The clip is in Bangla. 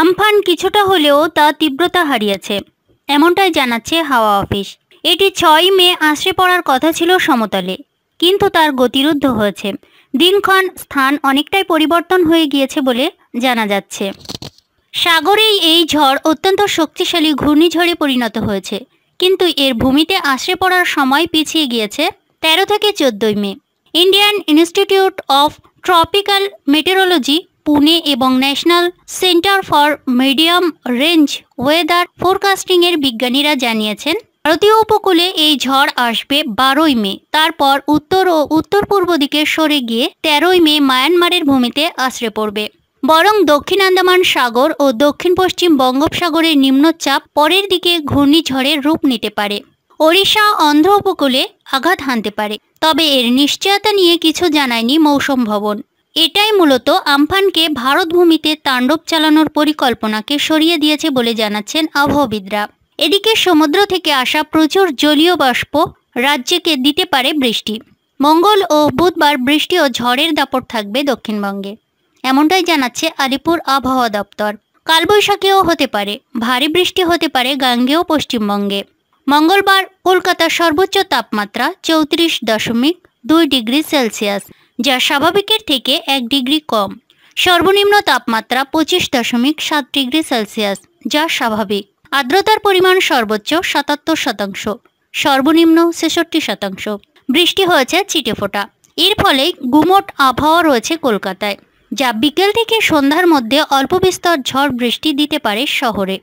আমফান কিছুটা হলেও তা তীব্রতা হারিয়েছে এমনটাই জানাচ্ছে হাওয়া অফিস এটি ছয় মে আশ্রে পড়ার কথা ছিল সমতলে কিন্তু তার গতিরুদ্ধ হয়েছে দিনক্ষণ স্থান অনেকটাই পরিবর্তন হয়ে গিয়েছে বলে জানা যাচ্ছে সাগরেই এই ঝড় অত্যন্ত শক্তিশালী ঘূর্ণিঝড়ে পরিণত হয়েছে কিন্তু এর ভূমিতে আশ্রে পড়ার সময় পিছিয়ে গিয়েছে তেরো থেকে চোদ্দই মে Indian Institute of Tropical Meteorology Pune এবং National Centre for Medium Range Weather ফোরকাস্টিংয়ের বিজ্ঞানীরা জানিয়েছেন ভারতীয় উপকূলে এই ঝড় আসবে বারোই মে তারপর উত্তর ও উত্তর পূর্ব দিকে সরে গিয়ে তেরোই মে মায়ানমারের ভূমিতে আশ্রে পড়বে বরং দক্ষিণ আন্দামান সাগর ও দক্ষিণ পশ্চিম বঙ্গোপসাগরের নিম্নচাপ পরের দিকে ঘূর্ণিঝড়ের রূপ নিতে পারে ওড়িশা অন্ধ্র উপকূলে আঘাত হানতে পারে তবে এর নিশ্চয়তা নিয়ে কিছু জানায়নি মৌসুম ভবন এটাই মূলত আমফানকে ভারতভূমিতে তাণ্ডব চালানোর পরিকল্পনাকে সরিয়ে দিয়েছে বলে জানাচ্ছেন আবহবিদরা এদিকে সমুদ্র থেকে আসা প্রচুর জলীয় বাষ্প রাজ্যকে দিতে পারে বৃষ্টি মঙ্গল ও বুধবার বৃষ্টি ও ঝড়ের দাপট থাকবে দক্ষিণবঙ্গে এমনটাই জানাচ্ছে আলিপুর আবহাওয়া দপ্তর কালবৈশাখীও হতে পারে ভারী বৃষ্টি হতে পারে গাঙ্গেয় পশ্চিমবঙ্গে মঙ্গলবার কলকাতার সর্বোচ্চ তাপমাত্রা চৌত্রিশ দশমিক দুই ডিগ্রি সেলসিয়াস যা স্বাভাবিকের থেকে এক ডিগ্রি কম সর্বনিম্ন তাপমাত্রা পঁচিশ দশমিক সাত ডিগ্রি সেলসিয়াস যা স্বাভাবিক আর্দ্রতার পরিমাণ সর্বোচ্চ সাতাত্তর শতাংশ সর্বনিম্ন ছেষট্টি শতাংশ বৃষ্টি হয়েছে ছিটে ফোটা এর ফলে গুমট আবহাওয়া রয়েছে কলকাতায় যা বিকেল থেকে সন্ধ্যার মধ্যে অল্প বিস্তর ঝড় বৃষ্টি দিতে পারে শহরে